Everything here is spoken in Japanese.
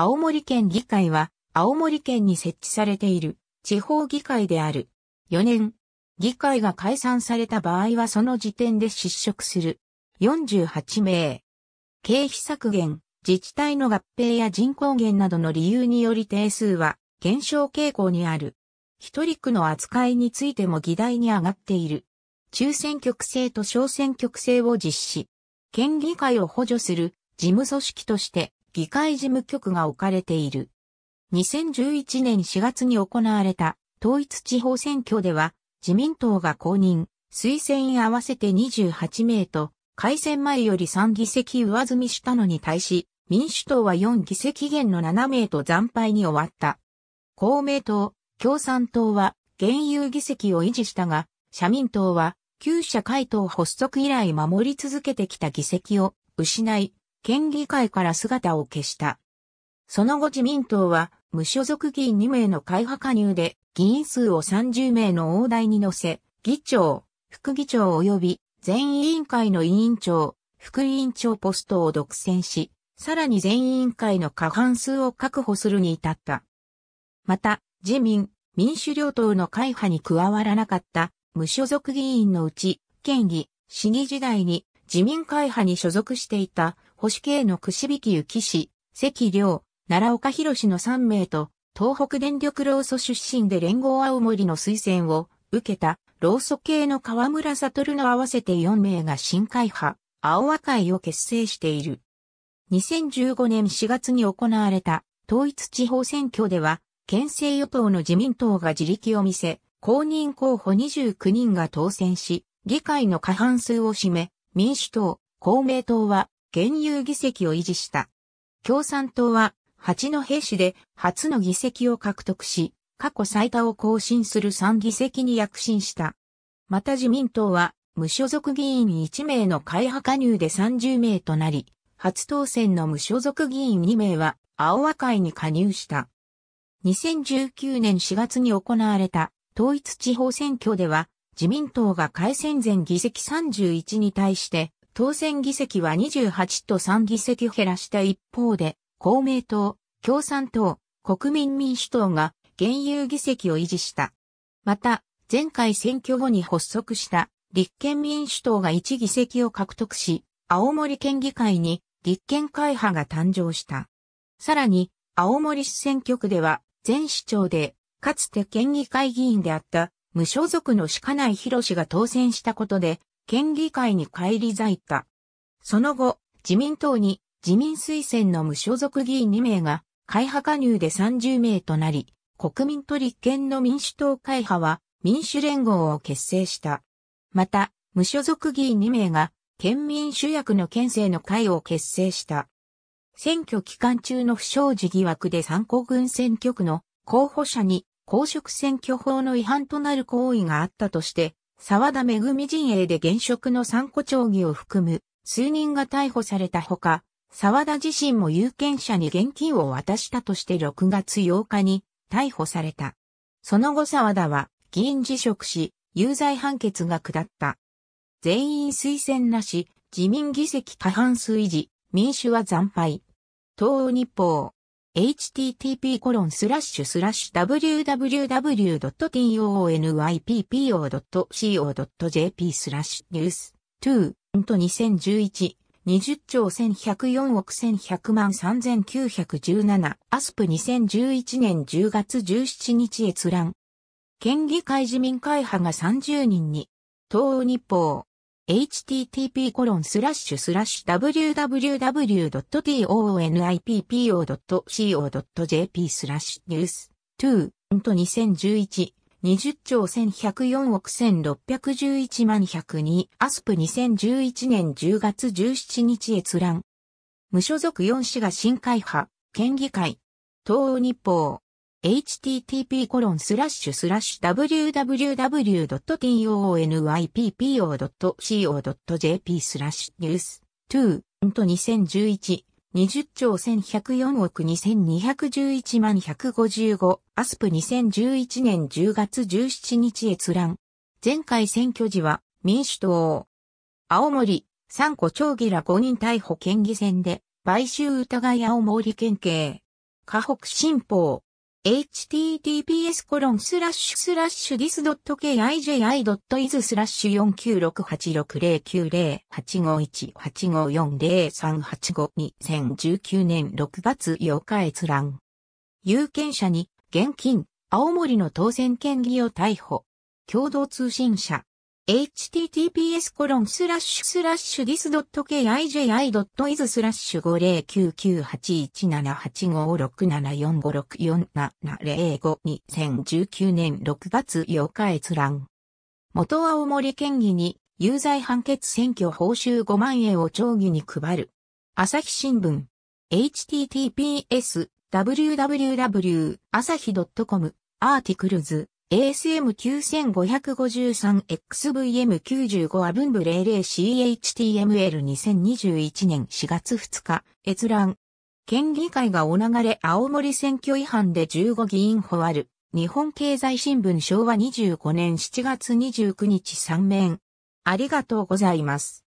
青森県議会は、青森県に設置されている地方議会である。4年、議会が解散された場合はその時点で失職する。48名。経費削減、自治体の合併や人口減などの理由により定数は減少傾向にある。一人区の扱いについても議題に上がっている。中選挙区制と小選挙区制を実施。県議会を補助する事務組織として議会事務局が置かれている。2011年4月に行われた統一地方選挙では自民党が公認、推薦合わせて28名と、改選前より3議席上積みしたのに対し、民主党は4議席減の7名と惨敗に終わった。公明党、共産党は現有議席を維持したが、社民党は旧社会党発足以来守り続けてきた議席を失い、県議会から姿を消した。その後自民党は無所属議員2名の会派加入で議員数を30名の大台に乗せ、議長、副議長及び全委員会の委員長、副委員長ポストを独占し、さらに全委員会の過半数を確保するに至った。また、自民、民主両党の会派に加わらなかった無所属議員のうち、県議、市議時代に自民会派に所属していた保守系の串引ゆき氏、関良、奈良岡博の3名と、東北電力労組出身で連合青森の推薦を受けた、労組系の河村悟の合わせて4名が新会派、青和会を結成している。2015年4月に行われた統一地方選挙では、県政与党の自民党が自力を見せ、公認候補29人が当選し、議会の過半数を占め、民主党、公明党は現有議席を維持した。共産党は、八戸市で初の議席を獲得し、過去最多を更新する3議席に躍進した。また自民党は、無所属議員1名の会派加入で30名となり、初当選の無所属議員2名は、青和会に加入した。2019年4月に行われた統一地方選挙では、自民党が改選前議席31に対して、当選議席は28と3議席減らした一方で、公明党、共産党、国民民主党が現有議席を維持した。また、前回選挙後に発足した立憲民主党が1議席を獲得し、青森県議会に立憲会派が誕生した。さらに、青森市選挙区では、前市長で、かつて県議会議員であった、無所属の鹿内博が当選したことで、県議会に返り咲いた。その後、自民党に自民推薦の無所属議員2名が、会派加入で30名となり、国民と立憲の民主党会派は民主連合を結成した。また、無所属議員2名が、県民主役の県政の会を結成した。選挙期間中の不祥事疑惑で参考軍選挙区の候補者に公職選挙法の違反となる行為があったとして、沢田恵陣営で現職の参考町議を含む数人が逮捕されたほか、沢田自身も有権者に現金を渡したとして6月8日に逮捕された。その後沢田は議員辞職し、有罪判決が下った。全員推薦なし、自民議席過半数維持、民主は惨敗。東欧日報。h t t p w w w t o o n y p p o c o j p スラッシュニュース2ント2011 20兆1104億1100万3917アスプ2011年10月17日閲覧県議会自民会派が30人に東欧日報 h t t p w w w t o n i p p o c o j p スラッシュニュース2と2011 20兆1104億1611万102アスプ2011年10月17日閲覧無所属4市が新会派県議会東欧日報 http://www.toonyppo.co.jp スラッシュニュース2と2011 20兆1104億2211万155アスプ2011年10月17日閲覧前回選挙時は民主党青森三個町議ら5人逮捕県議選で買収疑い青森県警河北新報 https コロンスラッシュスラッシュ dis.kiji.is スラッシュ4 9 6 8 6 0 9 0 8 5 1 8 5 4 0 3 8 5 2 0 1 9年6月8日閲覧。有権者に現金、青森の当選権利を逮捕。共同通信社。https コロンスラッシュスラッシュ dis.kiji.is スラッシュ509981785674564752019年6月8日閲覧。元青森県議に有罪判決選挙報酬5万円を町議に配る。朝日新聞。https www 朝日 .com アーティクルズ ASM9553XVM95 アブンブ 00CHTML2021 年4月2日、閲覧。県議会がお流れ青森選挙違反で15議員補ある。日本経済新聞昭和25年7月29日3面。ありがとうございます。